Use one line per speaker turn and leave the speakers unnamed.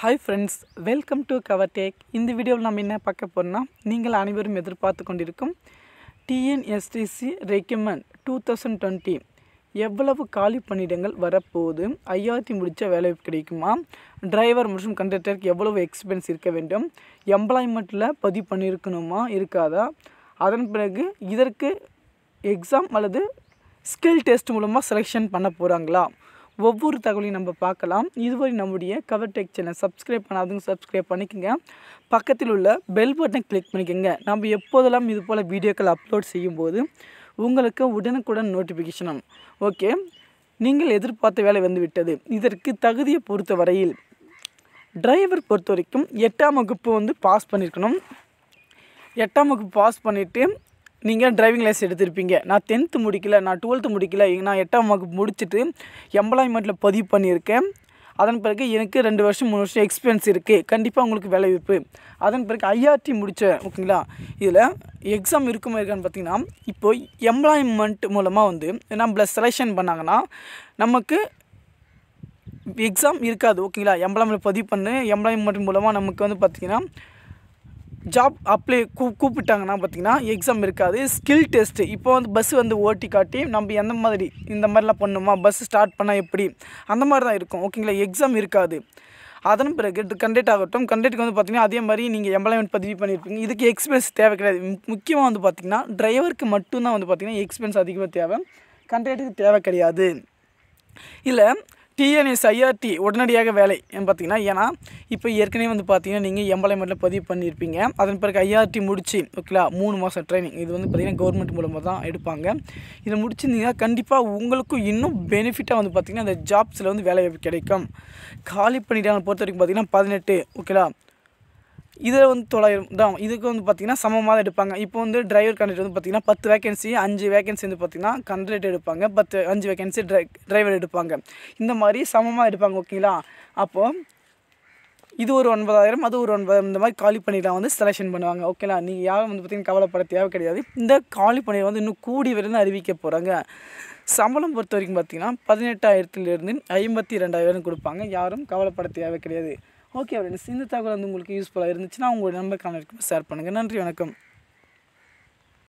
hi friends welcome to cover tech இந்த வீடியோவில் நம்ம என்ன பார்க்க போகிறோம்னா நீங்கள் அனைவரும் எதிர்பார்த்து கொண்டிருக்கும் TNSTC recruitment two thousand twenty எவ்வளவு காலி பணியிடங்கள் வரப்போது ஐயாயிரத்தி முடித்த வேலை கிடைக்குமா டிரைவர் மற்றும் கண்டக்டருக்கு எவ்வளவு எக்ஸ்பீரியன்ஸ் இருக்க வேண்டும் எம்ப்ளாய்மெண்ட்டில் பதிவு பண்ணியிருக்கணுமா இருக்காதா அதன் பிறகு இதற்கு எக்ஸாம் அல்லது ஸ்கில் டெஸ்ட் மூலமாக செலெக்ஷன் பண்ண போகிறாங்களா ஒவ்வொரு தகவலையும் நம்ம பார்க்கலாம் இதுவரை நம்முடைய கவர் டெக் சேனல் சப்ஸ்கிரைப் பண்ணாதவங்க சப்ஸ்கிரைப் பண்ணிக்கோங்க பக்கத்தில் உள்ள பெல் பட்டனை கிளிக் பண்ணிக்கோங்க நம்ம எப்போதெல்லாம் இது போல் வீடியோக்கள் அப்லோட் செய்யும்போது உங்களுக்கு உடனுக்குடன் நோட்டிஃபிகேஷனும் ஓகே நீங்கள் எதிர்பார்த்த வேலை வந்துவிட்டது இதற்கு தகுதியை பொறுத்த வரையில் டிரைவர் பொறுத்த வரைக்கும் எட்டாம் வகுப்பு வந்து பாஸ் பண்ணியிருக்கணும் எட்டாம் வகுப்பு பாஸ் பண்ணிவிட்டு நீங்கள் டிரைவிங் லைசன்ஸ் எடுத்திருப்பீங்க நான் டென்த்து முடிக்கல நான் டுவெல்த்து முடிக்கல நான் எட்டாம் வகுப்பு முடிச்சுட்டு எம்ப்ளாய்மெண்ட்டில் பதிவு பண்ணியிருக்கேன் அதன் பிறகு எனக்கு ரெண்டு வருஷம் மூணு வருஷம் எக்ஸ்பீரியன்ஸ் இருக்குது கண்டிப்பாக உங்களுக்கு வேலை வாய்ப்பு அதன் பிறகு ஐஆர்டி முடித்தேன் ஓகேங்களா இதில் எக்ஸாம் இருக்கும் இருக்கான்னு பார்த்தீங்கன்னா இப்போ எம்ப்ளாய்மெண்ட் மூலமாக வந்து நம்மளை செலெக்ஷன் பண்ணாங்கன்னா நமக்கு எக்ஸாம் இருக்காது ஓகேங்களா எம்ப்ளாய்மெண்ட் பதிவு பண்ணு எம்ப்ளாய்மெண்ட் மூலமாக நமக்கு வந்து பார்த்திங்கன்னா ஜாப் அப்ளை கூ கூப்பிட்டாங்கன்னா பார்த்திங்கன்னா எக்ஸாம் இருக்காது ஸ்கில் டெஸ்ட்டு இப்போ வந்து பஸ்ஸு வந்து ஓட்டி காட்டி நம்ம எந்த மாதிரி இந்த மாதிரிலாம் பண்ணுமா பஸ் ஸ்டார்ட் பண்ணால் எப்படி அந்த மாதிரி தான் இருக்கும் ஓகேங்களா எக்ஸாம் இருக்காது அதன் பிறகு கண்டெக்ட் ஆகட்டும் கண்டெக்ட்டுக்கு வந்து பார்த்திங்கன்னா அதே மாதிரி நீங்கள் எம்ப்ளாய்மெண்ட் பதிவு பண்ணியிருப்பீங்க இதுக்கு எக்ஸ்பீரியன்ஸ் தேவை கிடையாது முக்கியமாக வந்து பார்த்திங்கன்னா டிரைவருக்கு மட்டும்தான் வந்து பார்த்திங்கன்னா எக்ஸ்பீரியன்ஸ் அதிகமாக தேவை கண்டெக்ட்டுக்கு தேவை கிடையாது இல்லை டிஎன்எஸ் ஐஆர்டி உடனடியாக வேலை பார்த்தீங்கன்னா ஏன்னா இப்போ ஏற்கனவே வந்து பார்த்தீங்கன்னா நீங்கள் எம்ப்ளாய்மெண்ட்டில் பதிவு பண்ணியிருப்பீங்க அதன் பிறகு ஐஆர்டி முடிச்சு ஓகேங்களா மூணு மாதம் ட்ரைனிங் இது வந்து பார்த்திங்கன்னா கவர்மெண்ட் மூலமாக தான் எடுப்பாங்க இதை முடிச்சிருந்தீங்கன்னா கண்டிப்பாக உங்களுக்கும் இன்னும் பெனிஃபிட்டாக வந்து பார்த்திங்கன்னா அந்த ஜாப்ஸில் வந்து வேலை கிடைக்கும் காலி பண்ணிட்டாங்க பொறுத்த வரைக்கும் பார்த்திங்கன்னா பதினெட்டு ஓகேங்களா இதில் வந்து தொள்ளாயிரம் தான் இதுக்கு வந்து பார்த்திங்கன்னா சமமாக எடுப்பாங்க இப்போ வந்து டிரைவர் கண்டக்டர் வந்து பார்த்திங்கன்னா பத்து வேகன்சி அஞ்சு வேகன்சி வந்து பார்த்திங்கன்னா கண்டக்டர் எடுப்பாங்க பத்து அஞ்சு வேகன்சி ட்ரை டிரைவர் எடுப்பாங்க இந்த மாதிரி சமமாக எடுப்பாங்க ஓகேங்களா அப்போது இது ஒரு ஒன்பதாயிரம் அது ஒரு ஒன்பதாயிரம் இந்த மாதிரி காலி பணியில் வந்து செலெக்ஷன் பண்ணுவாங்க ஓகேங்களா நீங்கள் யாரும் வந்து பார்த்திங்கன்னா கவலைப்பட தேவை கிடையாது இந்த காலி பணியை வந்து இன்னும் கூடி விரைந்து அறிவிக்க போகிறாங்க சம்பளம் பொறுத்த வரைக்கும் பார்த்திங்கன்னா பதினெட்டாயிரத்துலேருந்து ஐம்பத்தி ரெண்டாயிரம் கொடுப்பாங்க யாரும் கவலைப்பட தேவை கிடையாது ஓகே அப்படின்னு இந்த தகவல் வந்து உங்களுக்கு யூஸ்ஃபுல்லாக இருந்துச்சுன்னா உங்களோட நம்பர் கான்டாக்ட் ஷேர் பண்ணுங்கள் நன்றி வணக்கம்